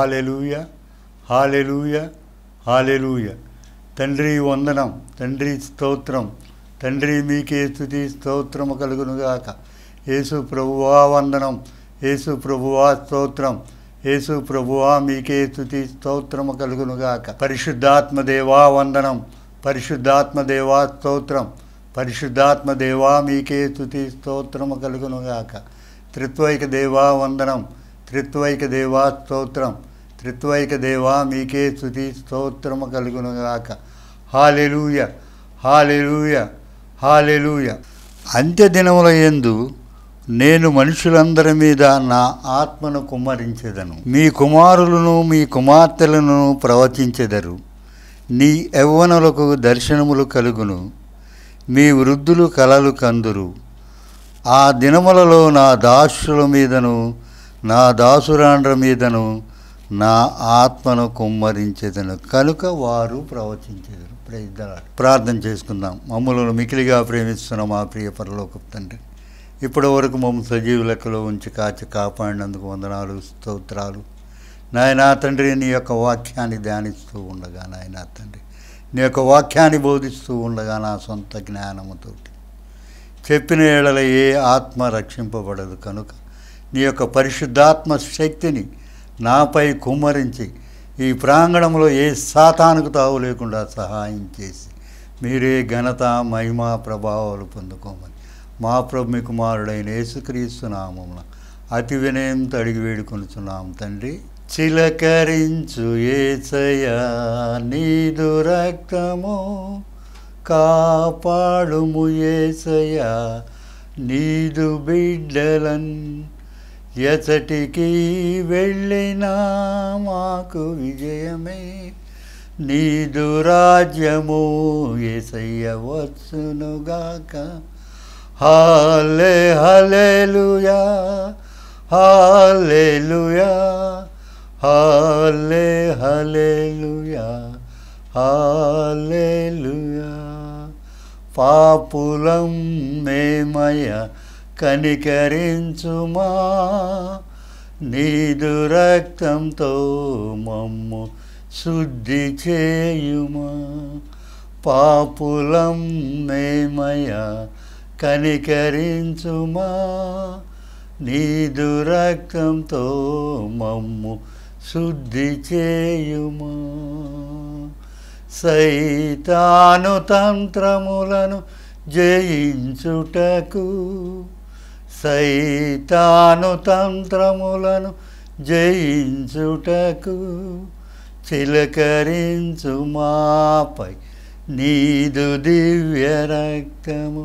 hallelujah hallelujah hallelujah తండ్రి వందనం తండ్రి స్తోత్రం తండ్రి మీకే స్థుతి స్తోత్రము కలుగునుగాక యేసు ప్రభువా వందనం యేసు ప్రభువా స్తోత్రం యేసు ప్రభువా మీకే స్థుతి స్తోత్రము కలుగునుగాక పరిశుద్ధాత్మదేవా వందనం పరిశుద్ధాత్మదేవా స్తోత్రం పరిశుద్ధాత్మదేవా మీకే స్థుతి స్తోత్రము కలుగునుగాక త్రిత్వైక దేవా వందనం త్రిత్వైక దేవా స్తోత్రం త్రిత్వాయక దేవా మీకే స్తుతి స్తోత్రము కలుగును గాక హల్లెలూయా హల్లెలూయా హల్లెలూయా అంత్య దినముల యందు నేను మనుషులందరి మీద నా ఆత్మను కుమరించెదను మీ కుమారులను మీ కుమార్తెలను ప్రోత్సించెదరు నీ ఎవనలకు దర్శనములు కలుగును మీ వృద్ధులు కళలు కందురు ఆ దినములలో నా దాసుల మీదను నా దాసురందరి మీదను నా ఆత్మను కుమ్మరించేదను కనుక వారు ప్రవచించేదరు ప్రార్థన చేసుకుందాం మమ్మల్ని మికిలిగా ప్రేమిస్తున్న మా ప్రియ పరలోక తండ్రి ఇప్పటి వరకు మమ్మల్ని సజీవ లెక్కలో ఉంచి కాచి కాపాడినందుకు వందనాలు స్తోత్రాలు నాయనా తండ్రి నీ యొక్క వాక్యాన్ని ధ్యానిస్తూ ఉండగా నాయనా తండ్రి నీ యొక్క వాక్యాన్ని బోధిస్తూ ఉండగా నా సొంత జ్ఞానముతో చెప్పిన ఏళ్ళలో ఏ ఆత్మ రక్షింపబడదు కనుక నీ యొక్క పరిశుద్ధాత్మ శక్తిని నాపై కుమ్మరించి ఈ ప్రాంగణంలో ఏ సాతానుకు తావు లేకుండా సహాయం చేసి మీరే ఘనత మహిమ ప్రభావాలు పొందుకోమని మా ప్రభు కుమారుడైన యేసుక్రీస్తు నామమున అతి వినయంతో అడిగి వేడుకొనుచున్నాం తండ్రి చిలకరించు ఏసయ నీదు రక్తము కాపాడుము ఏసయ నీదు బిడ్డలన్ ఎచటికి వెళ్ళినా మాకు విజయమే నీదు రాజ్యము ఎసయ్య వచ్చునుగాక హాలే హలేలుయా హాలేలుయా హాలే హలేలుయా హాలేలుయా పాపులం మేమయ కనికరించుమా నీదు రక్తంతో మమ్ము శుద్ధి చేయుమా పాపులం మేమయ కనికరించుమా నీదు రక్తంతో మమ్ము శుద్ధి చేయుమా సైతాను తంత్రములను జయించుటకు సైతాను తంత్రములను జయించుటకు చిలకరించు మాపై నీదు దివ్య రక్తము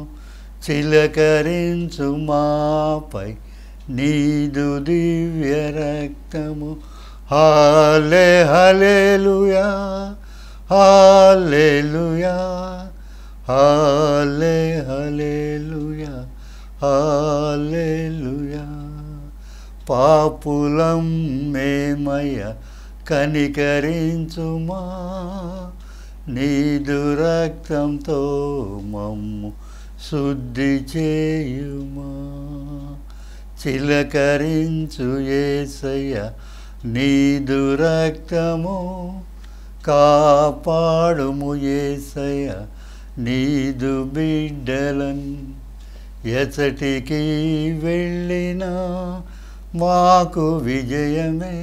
చిలకరించు మాపై నీదు దివ్య రక్తము హాలే హలేలుయా హాలేలుయా హాలే హలేలుయా హాలెలుయా పాపులం మేమయ కనికరించుమా నీదు రక్తంతో మమ్ము శుద్ధి చేయుమా చిలకరించు ఏసయ్య నీదు రక్తము కాపాడుము ఏసయ్య నీదు బిడ్డలను यचटना विजयमे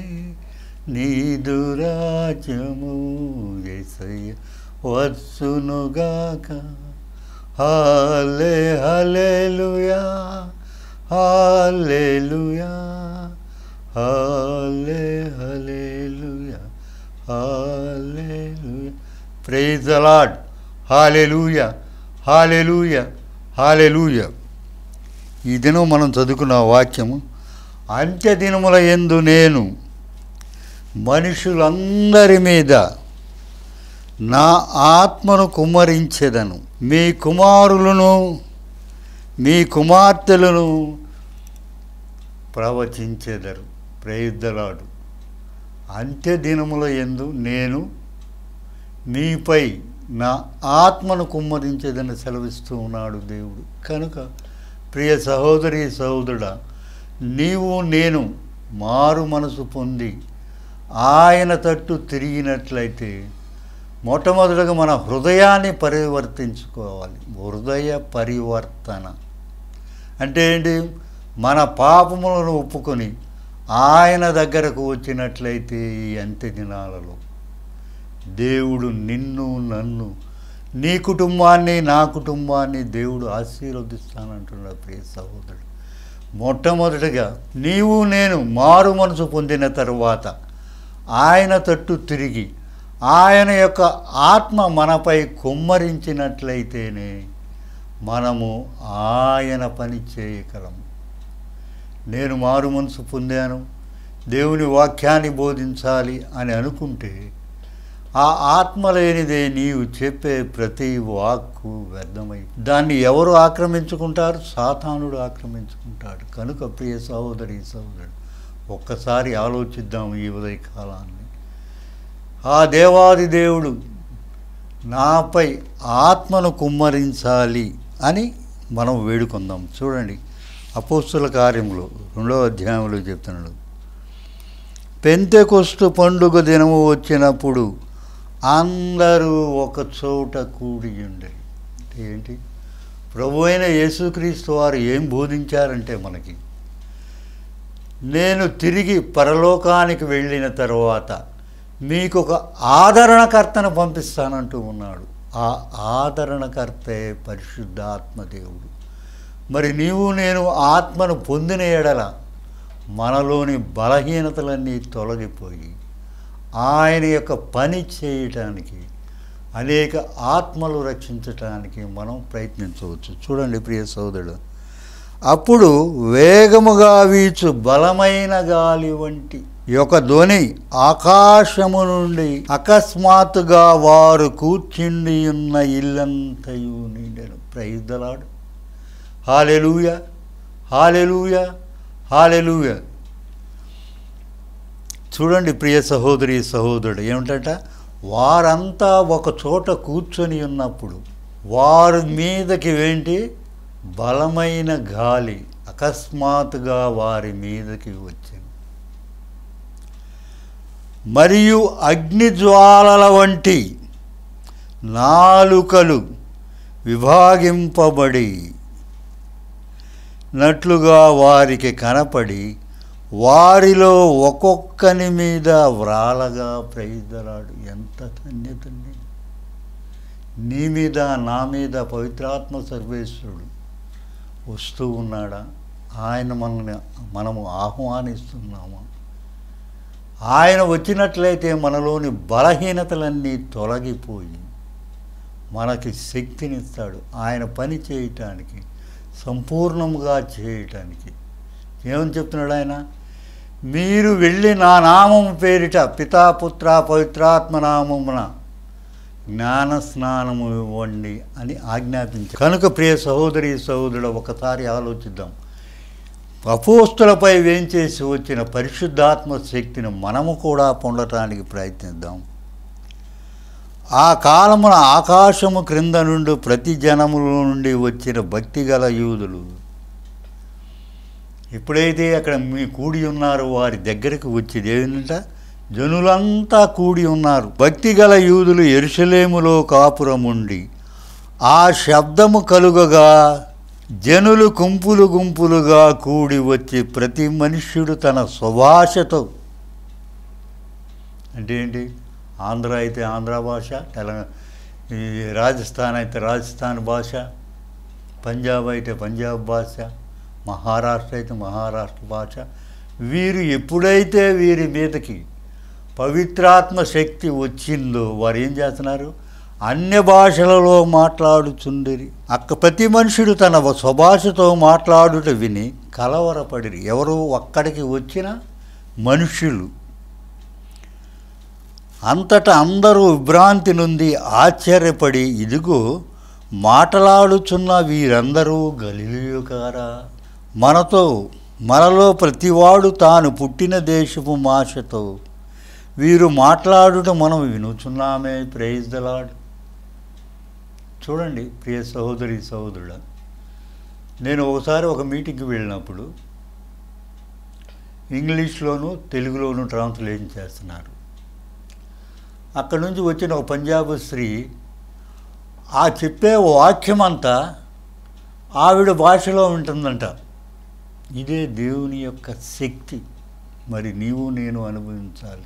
नी दुराज्य वत्सुगा हले हले लुया हले लुया हले हले लुया हले लुया प्रेज लाड हाले लुया हाले लुया हाले लुया ఈ దినం మనం చదువుకున్న వాక్యము అంత్యదినముల ఎందు నేను మనుషులందరి మీద నా ఆత్మను కుమ్మరించెదను మీ కుమారులను మీ కుమార్తెలను ప్రయుద్ధరాడు అంత్య అంత్యదినముల ఎందు నేను మీపై నా ఆత్మను కుమ్మరించేదని సెలవిస్తూ ఉన్నాడు దేవుడు కనుక ప్రియ సహోదరి సహోదరుడ నీవు నేను మారు మనసు పొంది ఆయన తట్టు తిరిగినట్లయితే మొట్టమొదటిగా మన హృదయాన్ని పరివర్తించుకోవాలి హృదయ పరివర్తన అంటే ఏంటి మన పాపములను ఒప్పుకొని ఆయన దగ్గరకు వచ్చినట్లయితే ఈ అంత్య దినాలలో దేవుడు నిన్ను నన్ను నీ కుటుంబాన్ని నా కుటుంబాన్ని దేవుడు ఆశీర్వదిస్తానంటున్నాడు ప్రియ సహోదరుడు మొట్టమొదటిగా నీవు నేను మారు మనసు పొందిన తరువాత ఆయన తట్టు తిరిగి ఆయన యొక్క ఆత్మ మనపై కుమ్మరించినట్లయితేనే మనము ఆయన పని చేయగలం నేను మారు మనసు పొందాను దేవుని వాక్యాన్ని బోధించాలి అని అనుకుంటే ఆ ఆత్మ లేనిదే నీవు చెప్పే ప్రతి వాక్కు వ్యర్థమై దాన్ని ఎవరు ఆక్రమించుకుంటారు సాతానుడు ఆక్రమించుకుంటాడు కనుక ప్రియ సహోదరి సహోదరుడు ఒక్కసారి ఆలోచిద్దాం ఈ ఉదయకాలాన్ని ఆ దేవాది దేవుడు నాపై ఆత్మను కుమ్మరించాలి అని మనం వేడుకుందాం చూడండి అపోస్తుల కార్యంలో రెండవ అధ్యాయంలో చెప్తున్నాడు పెంతెకొస్తు పండుగ దినము వచ్చినప్పుడు అందరూ ఒక చోట కూడి ఉండేది ఏంటి ప్రభు అయిన యేసుక్రీస్తు వారు ఏం బోధించారంటే మనకి నేను తిరిగి పరలోకానికి వెళ్ళిన తర్వాత మీకు ఒక ఆదరణకర్తను పంపిస్తానంటూ ఉన్నాడు ఆ ఆదరణకర్తే పరిశుద్ధాత్మదేవుడు మరి నీవు నేను ఆత్మను పొందిన ఎడల మనలోని బలహీనతలన్నీ తొలగిపోయి ఆయన యొక్క పని చేయటానికి అనేక ఆత్మలు రక్షించటానికి మనం ప్రయత్నించవచ్చు చూడండి ప్రియ సోదరుడు అప్పుడు వేగముగా వీచు బలమైన గాలి వంటి యొక్క ధ్వని ఆకాశము నుండి అకస్మాత్తుగా వారు కూర్చుండి ఉన్న ఇల్లంతయు నిండెను ప్రైజ్దలాడు హాలెలూయ హాలెలుయ హాలెలుయా చూడండి ప్రియ సహోదరి సహోదరుడు ఏమిటంట వారంతా ఒక చోట కూర్చొని ఉన్నప్పుడు వారి మీదకి వేంటి బలమైన గాలి అకస్మాత్తుగా వారి మీదకి వచ్చింది మరియు అగ్నిజ్వాలల వంటి నాలుకలు విభాగింపబడి నట్లుగా వారికి కనపడి వారిలో ఒక్కొక్కని మీద వ్రాలగా ప్రయుద్ధరాడు ఎంత ధన్యతండి నీ మీద నా మీద పవిత్రాత్మ సర్వేశ్వరుడు వస్తూ ఉన్నాడా ఆయన మనల్ని మనము ఆహ్వానిస్తున్నామా ఆయన వచ్చినట్లయితే మనలోని బలహీనతలన్నీ తొలగిపోయి మనకి శక్తినిస్తాడు ఆయన పని చేయటానికి సంపూర్ణంగా చేయటానికి ఏమని చెప్తున్నాడు ఆయన మీరు వెళ్ళి నా నామం పేరిట పితాపుత్ర పవిత్రాత్మనామమున జ్ఞాన స్నానము ఇవ్వండి అని ఆజ్ఞాపించారు కనుక ప్రియ సహోదరి సహోదరుడు ఒకసారి ఆలోచిద్దాం అపోస్తులపై వేంచేసి వచ్చిన పరిశుద్ధాత్మ శక్తిని మనము కూడా పొందటానికి ప్రయత్నిద్దాం ఆ కాలమున ఆకాశము క్రింద నుండి ప్రతి జనముల నుండి వచ్చిన భక్తిగల యూదులు ఎప్పుడైతే అక్కడ మీ కూడి ఉన్నారు వారి దగ్గరకు వచ్చేది ఏంటంట జనులంతా కూడి ఉన్నారు భక్తిగల యూదులు ఎరుసలేములో కాపురముండి ఆ శబ్దము కలుగగా జనులు గుంపులు గుంపులుగా కూడి వచ్చి ప్రతి మనుష్యుడు తన సుభాషతో అంటే ఏంటి ఆంధ్ర అయితే ఆంధ్ర భాష తెలంగాణ రాజస్థాన్ అయితే రాజస్థాన్ భాష పంజాబ్ అయితే పంజాబ్ భాష మహారాష్ట్ర అయితే మహారాష్ట్ర భాష వీరు ఎప్పుడైతే వీరి మీదకి పవిత్రాత్మ శక్తి వచ్చిందో వారు ఏం చేస్తున్నారు అన్య భాషలలో మాట్లాడుచుండిరి అక్క ప్రతి మనుషుడు తన స్వభాషతో మాట్లాడుట విని కలవరపడిరి ఎవరు ఒక్కడికి వచ్చిన మనుషులు అంతటా అందరూ విభ్రాంతి నుండి ఆశ్చర్యపడి ఇదిగో మాట్లాడుచున్న వీరందరూ గలియుగారా మనతో మనలో ప్రతివాడు తాను పుట్టిన దేశపు మాషతో వీరు మాట్లాడుట మనం వినుచున్నామే ప్రేజ్ దలాడ్ చూడండి ప్రియ సహోదరి సహోదరుడు నేను ఒకసారి ఒక మీటింగ్కి వెళ్ళినప్పుడు ఇంగ్లీష్లోను తెలుగులోను ట్రాన్స్లేషన్ చేస్తున్నారు అక్కడ నుంచి వచ్చిన ఒక పంజాబ్ స్త్రీ ఆ చెప్పే వాక్యం అంతా ఆవిడ భాషలో ఉంటుందంట ఇదే దేవుని యొక్క శక్తి మరి నీవు నేను అనుభవించాలి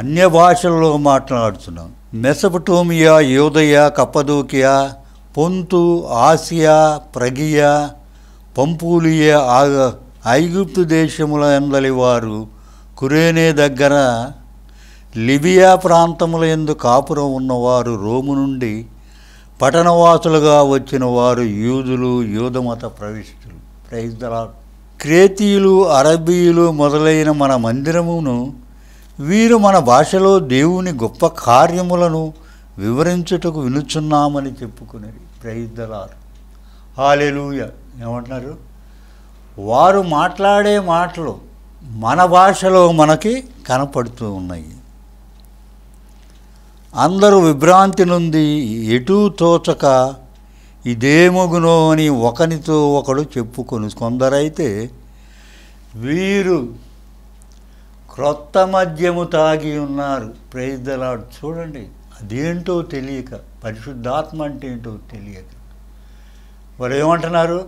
అన్య భాషల్లో మాట్లాడుతున్నాం మెసపటోమియా యోదయ కప్పదోకియా పొంతు ఆసియా ప్రగియా పంపూలియా ఆగ ఐగుప్తు దేశముల ఎందలి వారు కురేనే దగ్గర లిబియా ప్రాంతముల ఎందు కాపురం ఉన్నవారు రోము నుండి పట్టణవాసులుగా వచ్చిన వారు యూదులు యూదమత ప్రవిష్టులు ప్రైజ్ దలా క్రేతీయులు అరబీయులు మొదలైన మన మందిరమును వీరు మన భాషలో దేవుని గొప్ప కార్యములను వివరించుటకు వినుచున్నామని చెప్పుకునేది ప్రయుద్ధలారు హాలెలూయ ఏమంటున్నారు వారు మాట్లాడే మాటలు మన భాషలో మనకి కనపడుతూ ఉన్నాయి అందరూ విభ్రాంతి నుండి ఎటూ తోచక ఇదే మగును అని ఒకనితో ఒకడు చెప్పుకొని కొందరైతే వీరు క్రొత్త మద్యము తాగి ఉన్నారు ప్రైజ్దలాడు చూడండి అదేంటో తెలియక పరిశుద్ధాత్మ అంటే ఏంటో తెలియక వారు ఏమంటున్నారు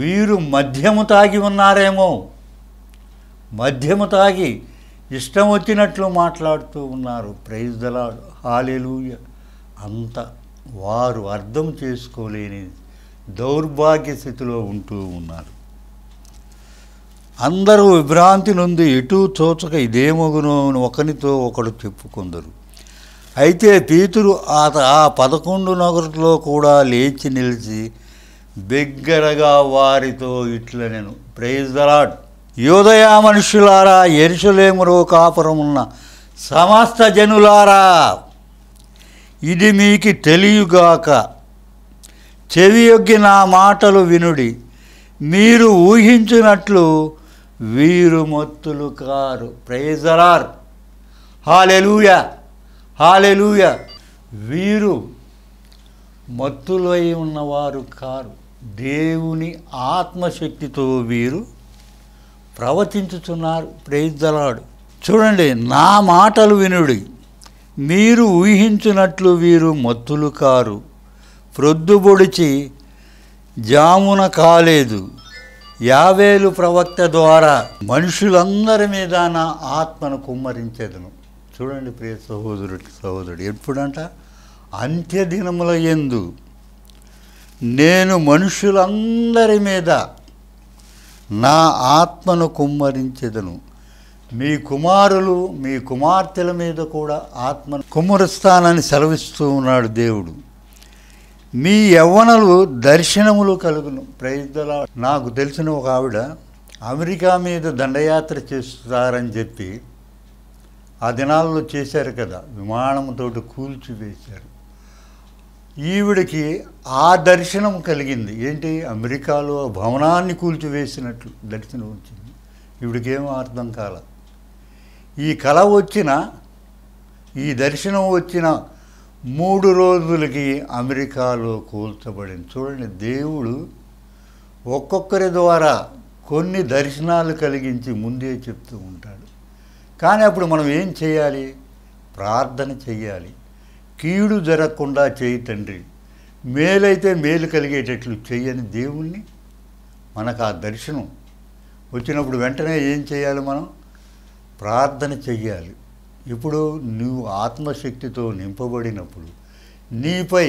వీరు మద్యము తాగి ఉన్నారేమో మద్యము తాగి ఇష్టం వచ్చినట్లు మాట్లాడుతూ ఉన్నారు ప్రైజ్దలాడు హాలేలుయ అంత వారు అర్థం చేసుకోలేని దౌర్భాగ్య స్థితిలో ఉంటూ ఉన్నారు అందరూ విభ్రాంతి నుండి ఎటు తోచక ఇదేమగును ఒకరితో ఒకడు చెప్పుకుందరు అయితే పీతురు ఆత ఆ పదకొండు నగరులో కూడా లేచి నిలిచి బిగ్గరగా వారితో ఇట్ల నేను ప్రైజ్ దలాడ్ యోదయా మనుషులారా కాపురం ఉన్న సమస్త జనులారా ఇది మీకు తెలియగాక చెవియొగ్గి నా మాటలు వినుడి మీరు ఊహించినట్లు వీరు మొత్తులు కారు ప్రేజరార్ హాలెలుయా హాలెలుయా వీరు మత్తులై ఉన్నవారు కారు దేవుని ఆత్మశక్తితో వీరు ప్రవచించుతున్నారు ప్రైజలాడు చూడండి నా మాటలు వినుడి మీరు ఊహించినట్లు వీరు మత్తులు కారు ప్రొద్దుబొడిచి జామున కాలేదు యావేలు ప్రవక్త ద్వారా మనుషులందరి మీద నా ఆత్మను కుమ్మరించేదను చూడండి ప్రియ సహోదరుడు సహోదరుడు ఎప్పుడంట అంత్యదినముల ఎందు నేను మనుషులందరి మీద నా ఆత్మను కుమ్మరించెదను మీ కుమారులు మీ కుమార్తెల మీద కూడా ఆత్మ కుమ్మరుస్తానని సెలవిస్తూ ఉన్నాడు దేవుడు మీ యవ్వనలు దర్శనములు కలుగును ప్రయుద్ధల నాకు తెలిసిన ఒక ఆవిడ అమెరికా మీద దండయాత్ర చేస్తారని చెప్పి ఆ దినాల్లో చేశారు కదా విమానంతో కూల్చివేశారు ఈవిడికి ఆ దర్శనం కలిగింది ఏంటి అమెరికాలో భవనాన్ని కూల్చివేసినట్లు దర్శనం వచ్చింది ఈవిడికేమో అర్థం కాలేదు ఈ కళ వచ్చిన ఈ దర్శనం వచ్చిన మూడు రోజులకి అమెరికాలో కూల్చబడింది చూడండి దేవుడు ఒక్కొక్కరి ద్వారా కొన్ని దర్శనాలు కలిగించి ముందే చెప్తూ ఉంటాడు కానీ అప్పుడు మనం ఏం చేయాలి ప్రార్థన చేయాలి కీడు జరగకుండా చేయి తండ్రి మేలైతే మేలు కలిగేటట్లు చేయని దేవుణ్ణి మనకు ఆ దర్శనం వచ్చినప్పుడు వెంటనే ఏం చేయాలి మనం ప్రార్థన చెయ్యాలి ఇప్పుడు నువ్వు ఆత్మశక్తితో నింపబడినప్పుడు నీపై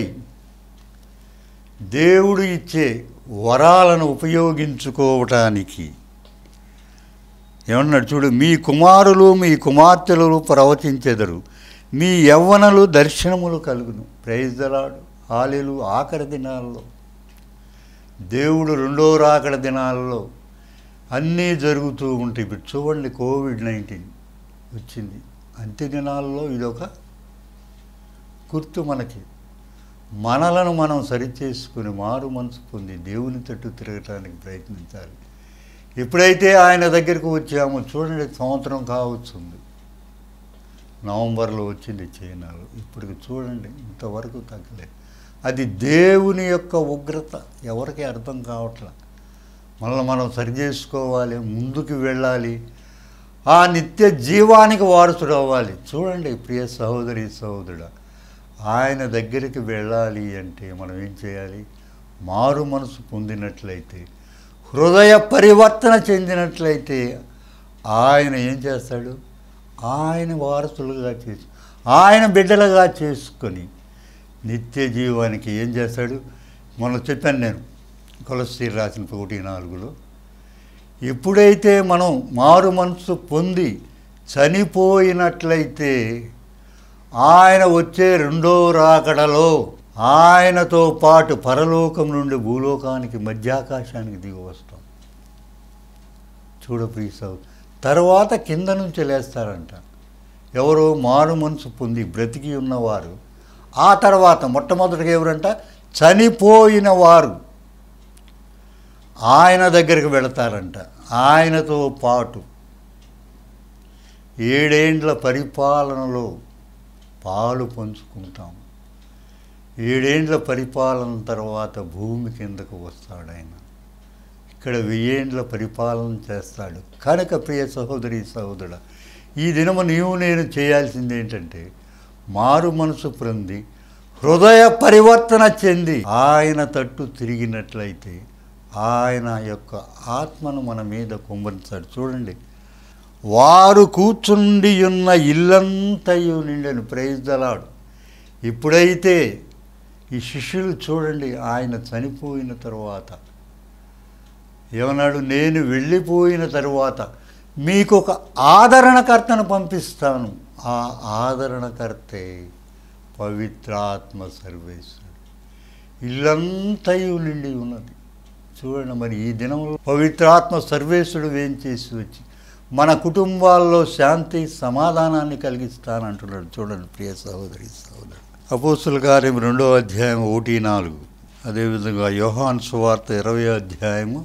దేవుడు ఇచ్చే వరాలను ఉపయోగించుకోవటానికి ఏమన్నాడు చూడు మీ కుమారులు మీ కుమార్తెలు ప్రవచించెదరు మీ యవ్వనలు దర్శనములు కలుగును ప్రైజలాడు ఆలెలు ఆఖరి దినాల్లో దేవుడు రెండో రాకడ దినాల్లో అన్నీ జరుగుతూ ఉంటాయి ఇప్పుడు చూడండి కోవిడ్ నైన్టీన్ వచ్చింది అంత్య దినాల్లో ఇదొక గుర్తు మనకి మనలను మనం సరిచేసుకుని మారు మనసు పొంది దేవుని తట్టు తిరగటానికి ప్రయత్నించాలి ఎప్పుడైతే ఆయన దగ్గరకు వచ్చామో చూడండి సంవత్సరం కావచ్చుంది నవంబర్లో వచ్చింది చైనాలో ఇప్పటికి చూడండి ఇంతవరకు తగ్గలేదు అది దేవుని యొక్క ఉగ్రత ఎవరికి అర్థం కావట్లేదు మనల్ని మనం సరిచేసుకోవాలి ముందుకు వెళ్ళాలి ఆ నిత్య జీవానికి వారసుడు అవ్వాలి చూడండి ప్రియ సహోదరి సహోదరుడు ఆయన దగ్గరికి వెళ్ళాలి అంటే మనం ఏం చేయాలి మారు మనసు పొందినట్లయితే హృదయ పరివర్తన చెందినట్లయితే ఆయన ఏం చేస్తాడు ఆయన వారసులుగా చేసు ఆయన బిడ్డలుగా చేసుకొని నిత్య జీవానికి ఏం చేస్తాడు మనం చెప్పాను నేను కొలస్టీర్ రాసిన ఒకటి నాలుగులో ఎప్పుడైతే మనం మారు మనసు పొంది చనిపోయినట్లయితే ఆయన వచ్చే రెండో రాకడలో ఆయనతో పాటు పరలోకం నుండి భూలోకానికి మధ్యాకాశానికి దిగి వస్తాం చూడ తర్వాత కింద నుంచి లేస్తారంట ఎవరో మారు మనసు పొంది బ్రతికి ఉన్నవారు ఆ తర్వాత మొట్టమొదటిగా ఎవరంట చనిపోయిన వారు ఆయన దగ్గరికి వెళతారంట ఆయనతో పాటు ఏడేండ్ల పరిపాలనలో పాలు పంచుకుంటాం ఏడేండ్ల పరిపాలన తర్వాత భూమి కిందకు వస్తాడు ఆయన ఇక్కడ వెయ్యేండ్ల పరిపాలన చేస్తాడు కనుక ప్రియ సహోదరి సహోదరుడ ఈ దినము నీవు నేను చేయాల్సింది ఏంటంటే మారు మనసు పొంది హృదయ పరివర్తన చెంది ఆయన తట్టు తిరిగినట్లయితే ఆయన యొక్క ఆత్మను మన మీద కుమ్మరించాడు చూడండి వారు కూర్చుండి ఉన్న ఇల్లంతయు నిండను ప్రేజ్దలాడు ఇప్పుడైతే ఈ శిష్యులు చూడండి ఆయన చనిపోయిన తరువాత ఏమన్నాడు నేను వెళ్ళిపోయిన తరువాత మీకు ఒక ఆదరణకర్తను పంపిస్తాను ఆ ఆదరణకర్తే పవిత్రాత్మ సర్వేశ్వరుడు ఇల్లంతయు నిండి ఉన్నది చూడండి మరి ఈ దినంలో పవిత్రాత్మ సర్వేశుడు ఏం చేసి వచ్చి మన కుటుంబాల్లో శాంతి సమాధానాన్ని కలిగిస్తానంటున్నాడు చూడండి ప్రియ సహోదరి సహోదరు అపోసుల కార్యం రెండో అధ్యాయం ఒకటి నాలుగు అదేవిధంగా యోహాన్ సువార్త ఇరవై అధ్యాయము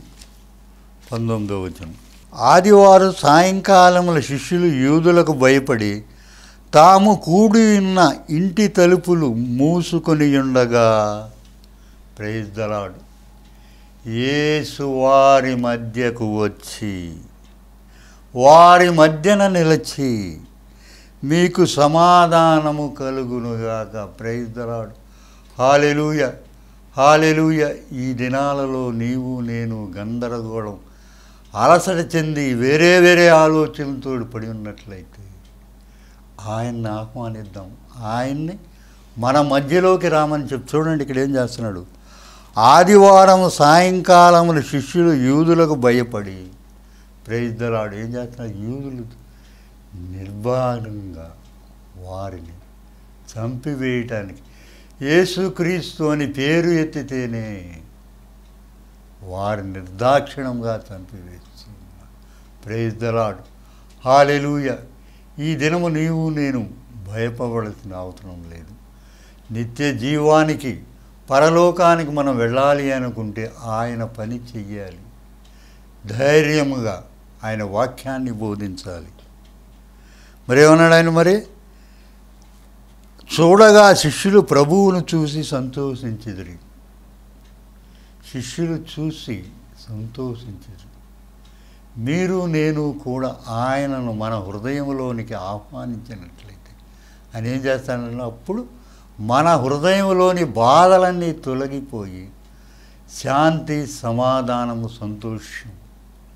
పంతొమ్మిదో వచనం ఆదివారం సాయంకాలముల శిష్యులు యూదులకు భయపడి తాము కూడి ఉన్న ఇంటి తలుపులు మూసుకొని ఉండగా ప్రైజ్ దలాడు వారి మధ్యకు వచ్చి వారి మధ్యన నిలిచి మీకు సమాధానము కలుగునుగాక ప్రయుద్ధరాడు హాలెలూయ హాలెలూయ ఈ దినాలలో నీవు నేను గందరగోళం అలసట చెంది వేరే వేరే ఆలోచనలతో పడి ఉన్నట్లయితే ఆయన్ని ఆహ్వానిద్దాం ఆయన్ని మన మధ్యలోకి రామని చెప్పి చూడండి ఇక్కడ ఏం చేస్తున్నాడు ఆదివారం సాయంకాలమున శిష్యులు యూదులకు భయపడి ప్రయిద్దలాడు ఏం చేస్తున్నారు యూదులు నిర్బాణంగా వారిని చంపివేయటానికి యేసుక్రీస్తు అని పేరు ఎత్తితేనే వారి నిర్దాక్షిణంగా చంపివేస్తున్నా ప్రేద్దలాడు హాలెలుయ ఈ దినము నీవు నేను భయపడాల్సిన అవసరం లేదు నిత్య జీవానికి పరలోకానికి మనం వెళ్ళాలి అనుకుంటే ఆయన పని చెయ్యాలి ధైర్యముగా ఆయన వాక్యాన్ని బోధించాలి మరేమన్నాడు ఆయన మరి చూడగా శిష్యులు ప్రభువును చూసి సంతోషించిదిరి శిష్యులు చూసి సంతోషించరు మీరు నేను కూడా ఆయనను మన హృదయంలోనికి ఆహ్వానించినట్లయితే ఆయన ఏం చేస్తానన్నా అప్పుడు మన హృదయంలోని బాధలన్నీ తొలగిపోయి శాంతి సమాధానము సంతోషం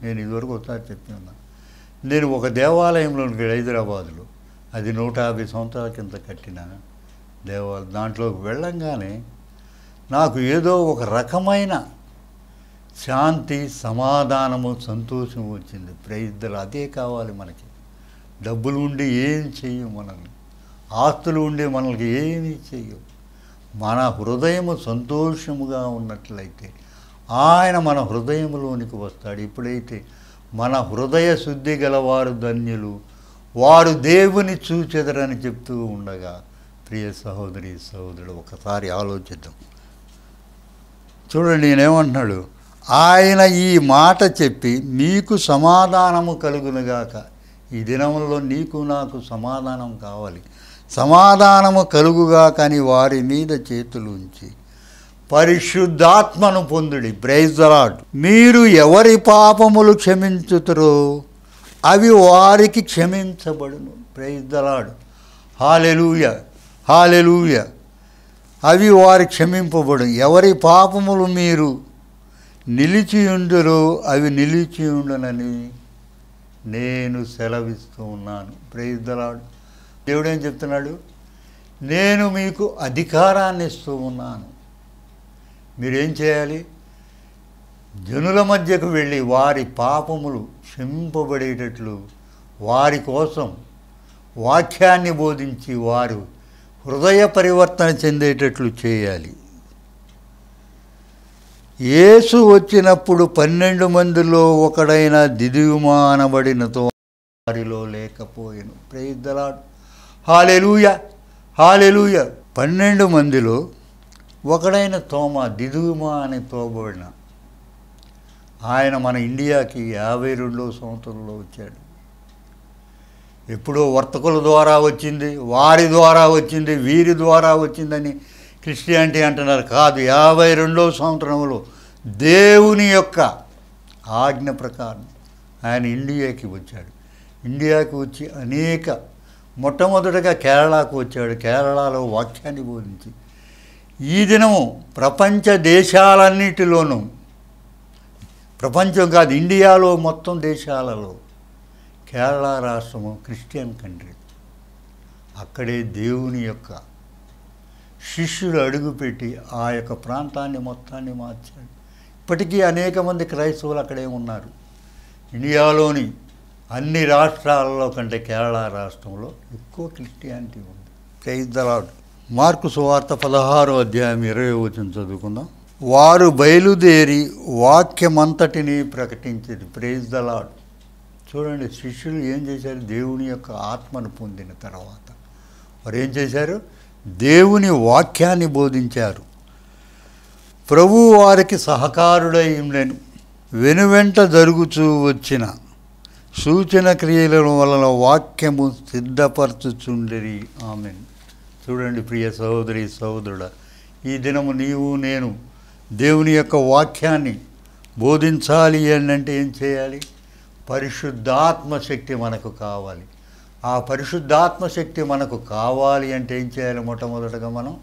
నేను ఇదివరకు ఒకసారి చెప్పి నేను ఒక దేవాలయంలో హైదరాబాదులో అది నూట యాభై సంవత్సరాల కింద కట్టిన దేవాలయం దాంట్లోకి వెళ్ళంగానే నాకు ఏదో ఒక రకమైన శాంతి సమాధానము సంతోషం వచ్చింది ప్రయిద్దలు అదే కావాలి మనకి డబ్బులు ఉండి ఏం చెయ్యం మనల్ని ఆస్తులు ఉండి మనల్ని ఏమీ చేయవు మన హృదయము సంతోషముగా ఉన్నట్లయితే ఆయన మన హృదయంలోనికి వస్తాడు ఇప్పుడైతే మన హృదయ శుద్ధి గలవారు ధన్యులు వారు దేవుని చూచెదరని చెప్తూ ఉండగా ప్రియ సహోదరి సహోదరుడు ఒకసారి ఆలోచిద్దాం చూడండి నేనేమంటున్నాడు ఆయన ఈ మాట చెప్పి నీకు సమాధానము కలుగునుగాక ఈ దినంలో నీకు నాకు సమాధానం కావాలి సమాధానము కలుగుగా కానీ వారి మీద చేతులుంచి పరిశుద్ధాత్మను పొందుడి బ్రైజరాడ్ మీరు ఎవరి పాపములు క్షమించుతురో అవి వారికి క్షమించబడును ప్రైజ్దలాడు హాలెలూయ హాలెలూయ అవి వారి క్షమింపబడు ఎవరి పాపములు మీరు నిలిచి ఉండరో అవి నిలిచి ఉండనని నేను సెలవిస్తూ ఉన్నాను ప్రైజ్దలాడు దేవుడు ఏం చెప్తున్నాడు నేను మీకు అధికారాన్ని ఇస్తూ ఉన్నాను మీరేం చేయాలి జనుల మధ్యకు వెళ్ళి వారి పాపములు క్షింపబడేటట్లు వారి కోసం వాక్యాన్ని బోధించి వారు హృదయ పరివర్తన చెందేటట్లు చేయాలి యేసు వచ్చినప్పుడు పన్నెండు మందిలో ఒకడైన దిదిమానబడినతో వారిలో లేకపోయాను ప్రేద్దలాడు హాలెలూయ హాలెలూయ పన్నెండు మందిలో ఒకడైన తోమ దిదుమా అని తోబడిన ఆయన మన ఇండియాకి యాభై రెండో సంవత్సరంలో వచ్చాడు ఎప్పుడో వర్తకుల ద్వారా వచ్చింది వారి ద్వారా వచ్చింది వీరి ద్వారా వచ్చిందని క్రిస్టియానిటీ అంటున్నారు కాదు యాభై రెండో సంవత్సరంలో దేవుని యొక్క ఆజ్ఞ ప్రకారం ఆయన ఇండియాకి వచ్చాడు ఇండియాకి వచ్చి అనేక మొట్టమొదటగా కేరళకు వచ్చాడు కేరళలో వాక్యాన్ని బోధించి ఈ దినము ప్రపంచ దేశాలన్నిటిలోనూ ప్రపంచం కాదు ఇండియాలో మొత్తం దేశాలలో కేరళ రాష్ట్రము క్రిస్టియన్ కంట్రీ అక్కడే దేవుని యొక్క శిష్యులు అడుగుపెట్టి ఆ యొక్క ప్రాంతాన్ని మొత్తాన్ని మార్చాడు ఇప్పటికీ అనేక మంది క్రైస్తవులు అక్కడే ఉన్నారు ఇండియాలోని అన్ని రాష్ట్రాలలో కంటే కేరళ రాష్ట్రంలో ఎక్కువ క్రిస్టియానిటీ ఉంది చైద్దలాడు మార్కు సువార్త పదహారు అధ్యాయం ఇరవై వచ్చిన చదువుకుందాం వారు బయలుదేరి వాక్యమంతటిని ప్రకటించేది ప్రేజ్ లాడ్ చూడండి శిష్యులు ఏం చేశారు దేవుని యొక్క ఆత్మను పొందిన తర్వాత వారు ఏం చేశారు దేవుని వాక్యాన్ని బోధించారు ప్రభు వారికి సహకారుడై ఉండెను వెనువెంట జరుగుచూ వచ్చిన సూచన క్రియలను వలన వాక్యము సిద్ధపరచుచుండరి ఆమె చూడండి ప్రియ సహోదరి సహోదరుడ ఈ దినము నీవు నేను దేవుని యొక్క వాక్యాన్ని బోధించాలి అని అంటే ఏం చేయాలి పరిశుద్ధాత్మ శక్తి మనకు కావాలి ఆ పరిశుద్ధాత్మ శక్తి మనకు కావాలి అంటే ఏం చేయాలి మొట్టమొదటగా మనం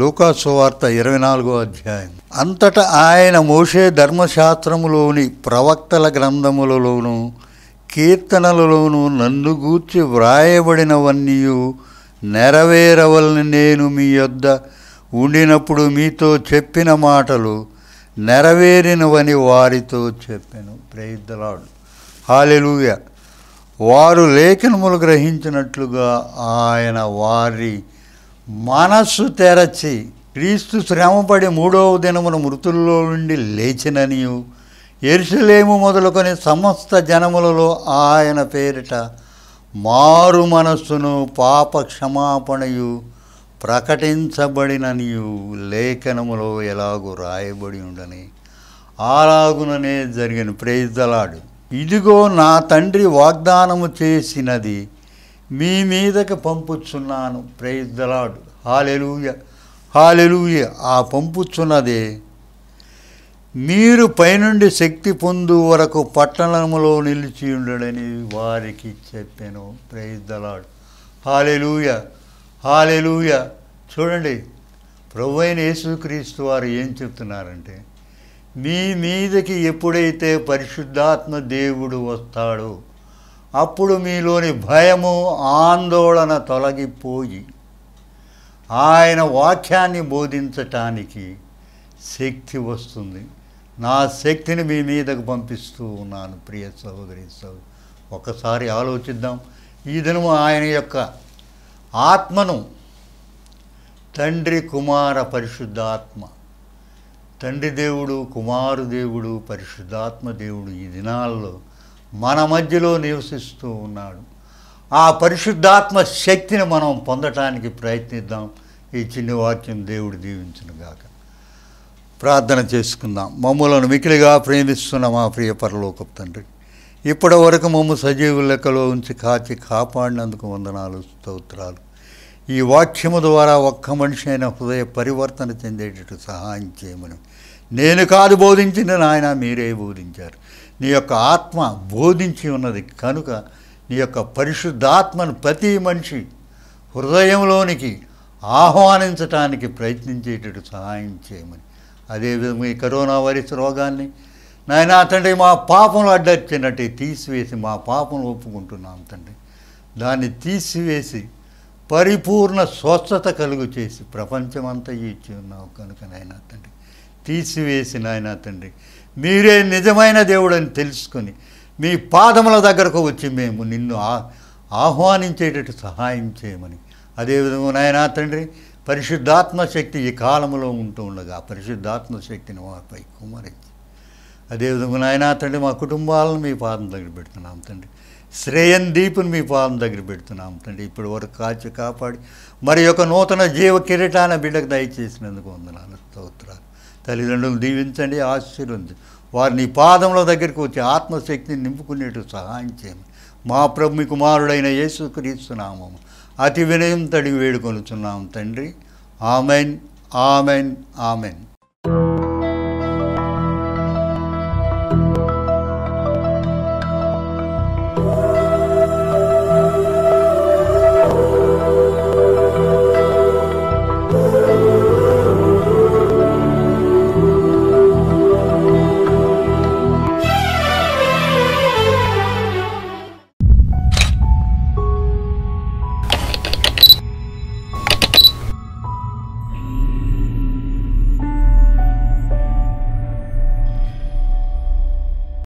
లూకాసువార్త ఇరవై నాలుగో అధ్యాయం అంతటా ఆయన మోషే ధర్మశాస్త్రములోని ప్రవక్తల గ్రంథములలోనూ కీర్తనలలోను నన్ను గూర్చి వ్రాయబడినవన్నీ నెరవేరవల్ని నేను మీ యొద్ద ఉండినప్పుడు మీతో చెప్పిన మాటలు నెరవేరినవని వారితో చెప్పాను ప్రేద్దలాడు హాలెలుయ వారు లేఖనములు గ్రహించినట్లుగా ఆయన వారి మనస్సు తెరచి క్రీస్తు శ్రమపడి మూడవ దినమున మృతుల్లో నుండి లేచిననియు ఎరుసలేము మొదలుకొని సమస్త జనములలో ఆయన పేరిట మారు మనస్సును పాప క్షమాపణయు ప్రకటించబడిననియు లేఖనములో ఎలాగూ రాయబడి ఉండని ఆలాగుననే జరిగిన ప్రేజలాడు ఇదిగో నా తండ్రి వాగ్దానము చేసినది మీ మీదకి పంపుచున్నాను ప్రేజ్దలాడు హాలెలుయ హాలెలుయ ఆ పంపుచున్నదే మీరు పైనుండి శక్తి పొందు వరకు పట్టణములో నిలిచి ఉండడని వారికి చెప్పాను ప్రైద్దలాడు హాలెలూయ హాలెలూయ చూడండి ప్రభు అయిన యేసుక్రీస్తు వారు ఏం చెప్తున్నారంటే మీ మీదకి ఎప్పుడైతే పరిశుద్ధాత్మ దేవుడు వస్తాడో అప్పుడు మీలోని భయము ఆందోళన తొలగిపోయి ఆయన వాక్యాన్ని బోధించటానికి శక్తి వస్తుంది నా శక్తిని మీ మీదకు పంపిస్తూ ఉన్నాను ప్రియ సహోదరి సహో ఒక్కసారి ఆలోచిద్దాం ఈ దినము ఆయన యొక్క ఆత్మను తండ్రి కుమార పరిశుద్ధాత్మ తండ్రి దేవుడు కుమారు దేవుడు పరిశుద్ధాత్మ దేవుడు ఈ దినాల్లో మన మధ్యలో నివసిస్తూ ఉన్నాడు ఆ పరిశుద్ధాత్మ శక్తిని మనం పొందటానికి ప్రయత్నిద్దాం ఈ చిన్న వాక్యం దేవుడు దీవించును గాక ప్రార్థన చేసుకుందాం మమ్మలను మికిలిగా ప్రేమిస్తున్న మా ప్రియ పరలోకపు తండ్రి ఇప్పటి వరకు మమ్మ సజీవు లెక్కలో ఉంచి కాచి కాపాడినందుకు వందనాలు స్తోత్రాలు ఈ వాక్యము ద్వారా ఒక్క మనిషి అయిన హృదయ పరివర్తన చెందేటట్టు సహాయం చేయమని నేను కాదు బోధించిన నాయన మీరే బోధించారు నీ యొక్క ఆత్మ బోధించి ఉన్నది కనుక నీ యొక్క పరిశుద్ధాత్మను ప్రతి మనిషి హృదయంలోనికి ఆహ్వానించటానికి ప్రయత్నించేటట్టు సహాయం చేయమని అదేవిధంగా ఈ కరోనా వైరస్ రోగాల్ని నాయన తండ్రి మా పాపను అడ్డొచ్చినట్టు తీసివేసి మా పాపను ఒప్పుకుంటున్నాం తండ్రి దాన్ని తీసివేసి పరిపూర్ణ స్వస్థత కలుగు చేసి ప్రపంచమంతా ఇచ్చి ఉన్నావు కనుక నాయన తండ్రి తీసివేసి నాయన తండ్రి మీరే నిజమైన దేవుడని తెలుసుకొని మీ పాదముల దగ్గరకు వచ్చి మేము నిన్ను ఆహ్వానించేటట్టు సహాయం చేయమని అదేవిధంగా నాయనా తండ్రి పరిశుద్ధాత్మ శక్తి ఈ కాలంలో ఉంటూ ఉండగా పరిశుద్ధాత్మ శక్తిని మాపై కుమరించి అదేవిధంగా నాయన తండ్రి మా కుటుంబాలను మీ పాదం దగ్గర పెడుతున్నాం తండ్రి శ్రేయన్ దీపుని మీ పాదం దగ్గర పెడుతున్నాం తండ్రి ఇప్పటి వరకు కాచి కాపాడి మరి యొక్క నూతన జీవ కిరీటాన బిడ్డకు దయచేసినందుకు వందనాలు స్తోత్రాలు తల్లిదండ్రులు దీవించండి ఆశీర్వదించండి వారిని పాదంలో దగ్గరికి వచ్చి ఆత్మశక్తిని నింపుకునేట్టు సహాయం చేయండి మా ప్రభు మీ కుమారుడైన యేసుక్రీస్తు నామము అతి వినయం తడిగి వేడుకొనుచున్నాం తండ్రి ఆమెన్ ఆమెన్ ఆమెన్